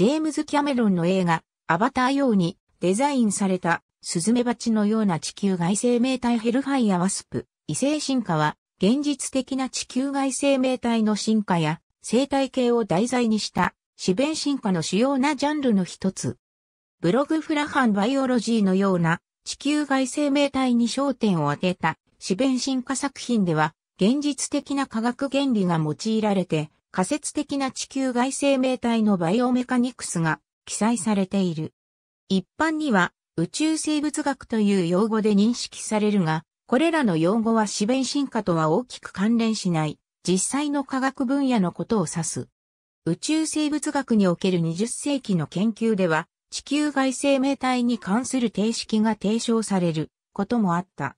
ジェームズ・キャメロンの映画、アバター用にデザインされたスズメバチのような地球外生命体ヘルファイア・ワスプ、異性進化は、現実的な地球外生命体の進化や生態系を題材にした自弁進化の主要なジャンルの一つ。ブログフラハンバイオロジーのような地球外生命体に焦点を当てた自弁進化作品では現実的な科学原理が用いられて仮説的な地球外生命体のバイオメカニクスが記載されている。一般には宇宙生物学という用語で認識されるが、これらの用語は自然進化とは大きく関連しない、実際の科学分野のことを指す。宇宙生物学における20世紀の研究では、地球外生命体に関する定式が提唱されることもあった。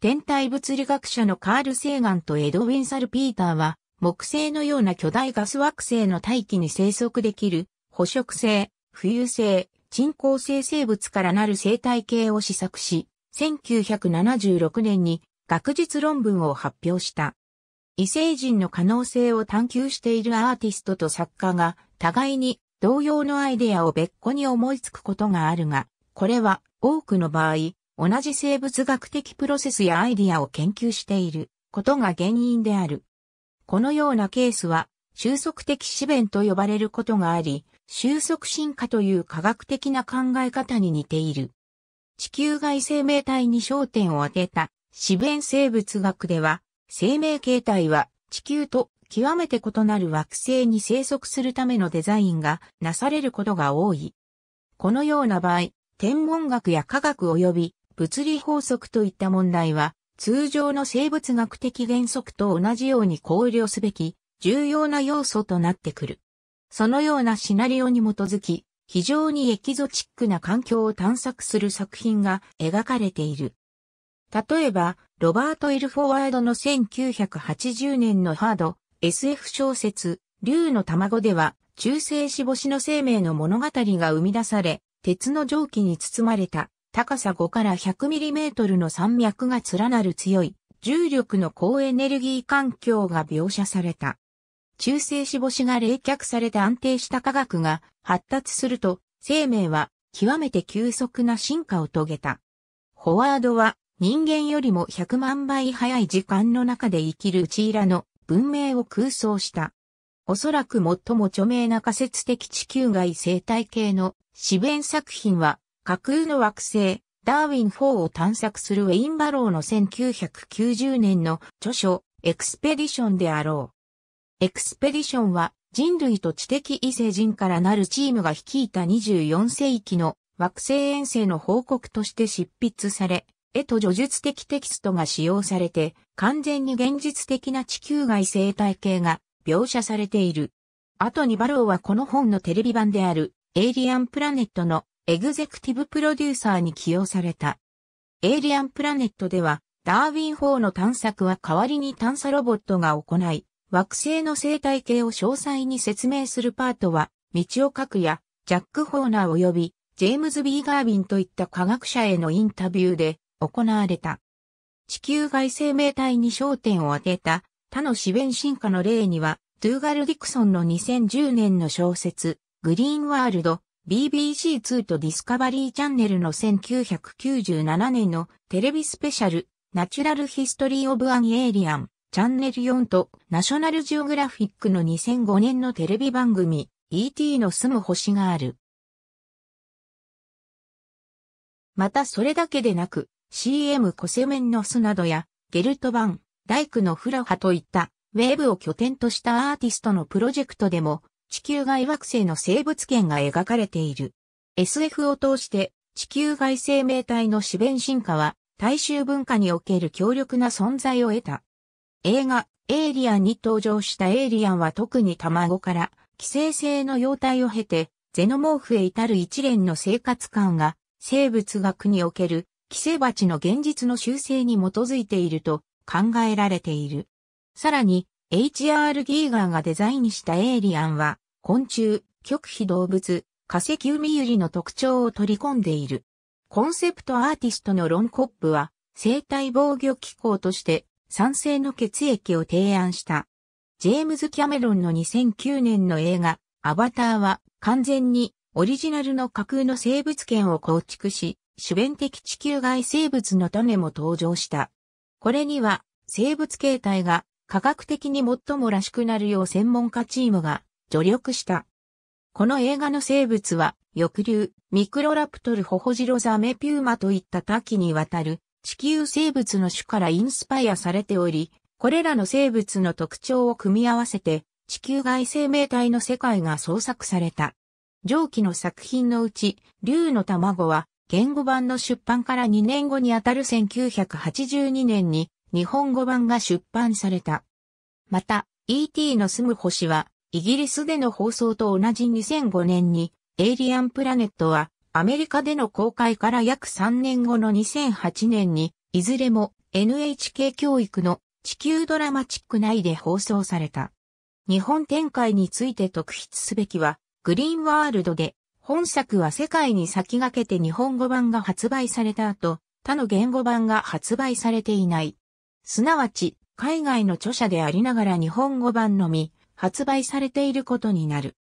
天体物理学者のカール・セーガンとエドウィン・サル・ピーターは、木星のような巨大ガス惑星の大気に生息できる、捕食性、浮遊性、人工性生物からなる生態系を試作し、1976年に学術論文を発表した。異星人の可能性を探求しているアーティストと作家が互いに同様のアイデアを別個に思いつくことがあるが、これは多くの場合、同じ生物学的プロセスやアイディアを研究していることが原因である。このようなケースは、収束的思弁と呼ばれることがあり、収束進化という科学的な考え方に似ている。地球外生命体に焦点を当てた思弁生物学では、生命形態は地球と極めて異なる惑星に生息するためのデザインがなされることが多い。このような場合、天文学や科学及び物理法則といった問題は通常の生物学的原則と同じように考慮すべき重要な要素となってくる。そのようなシナリオに基づき、非常にエキゾチックな環境を探索する作品が描かれている。例えば、ロバート・エルフォワードの1980年のハード SF 小説、竜の卵では、中性子星の生命の物語が生み出され、鉄の蒸気に包まれた高さ5から 100mm の山脈が連なる強い重力の高エネルギー環境が描写された。中性子星が冷却されて安定した科学が発達すると、生命は極めて急速な進化を遂げた。フォワードは人間よりも100万倍早い時間の中で生きるうちいらの文明を空想した。おそらく最も著名な仮説的地球外生態系の四弁作品は架空の惑星、ダーウィン4を探索するウェインバローの1990年の著書、エクスペディションであろう。エクスペディションは人類と知的異星人からなるチームが率いた24世紀の惑星遠征の報告として執筆され、絵と叙述的テキストが使用されて、完全に現実的な地球外生態系が描写されている。後にバローはこの本のテレビ版であるエイリアンプラネットのエグゼクティブプロデューサーに起用された。エイリアンプラネットでは、ダーウィン4の探索は代わりに探査ロボットが行い、惑星の生態系を詳細に説明するパートは、道を書くや、ジャック・ホーナー及び、ジェームズ・ビー・ガービンといった科学者へのインタビューで行われた。地球外生命体に焦点を当てた他の自然進化の例には、ドゥーガル・ディクソンの2010年の小説、グリーンワールド、BBC2 とディスカバリーチャンネルの1997年のテレビスペシャル、ナチュラルヒストリー・オブ・アン・エイリアン、チャンネル4とナショナルジオグラフィックの2005年のテレビ番組、ET の住む星がある。またそれだけでなく、CM コセメンの巣などや、ゲルト版、大工のフラハといった、ウェーブを拠点としたアーティストのプロジェクトでも、地球外惑星の生物圏が描かれている。SF を通して地球外生命体の自弁進化は大衆文化における強力な存在を得た。映画、エイリアンに登場したエイリアンは特に卵から寄生性の幼体を経て、ゼノモーフへ至る一連の生活感が生物学における寄生鉢の現実の修正に基づいていると考えられている。さらに、H.R. ギーガーがデザインしたエイリアンは、昆虫、極秘動物、化石海百合の特徴を取り込んでいる。コンセプトアーティストのロンコップは、生体防御機構として、酸性の血液を提案した。ジェームズ・キャメロンの2009年の映画、アバターは、完全に、オリジナルの架空の生物圏を構築し、主弁的地球外生物の種も登場した。これには、生物形態が科学的に最もらしくなるよう専門家チームが助力した。この映画の生物は、翼竜、ミクロラプトルホホジロザメピューマといった多岐にわたる地球生物の種からインスパイアされており、これらの生物の特徴を組み合わせて地球外生命体の世界が創作された。上記の作品のうち、竜の卵は言語版の出版から2年後にあたる1982年に日本語版が出版された。また、E.T. の住む星は、イギリスでの放送と同じ2005年に、エイリアンプラネットは、アメリカでの公開から約3年後の2008年に、いずれも NHK 教育の地球ドラマチック内で放送された。日本展開について特筆すべきは、グリーンワールドで、本作は世界に先駆けて日本語版が発売された後、他の言語版が発売されていない。すなわち、海外の著者でありながら日本語版のみ、発売されていることになる。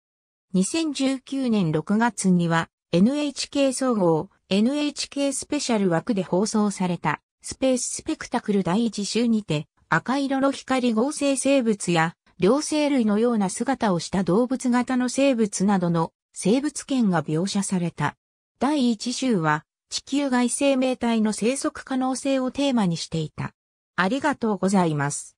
2019年6月には、NHK 総合、NHK スペシャル枠で放送された、スペーススペクタクル第1週にて、赤色の光合成生物や、両生類のような姿をした動物型の生物などの生物圏が描写された。第1週は、地球外生命体の生息可能性をテーマにしていた。ありがとうございます。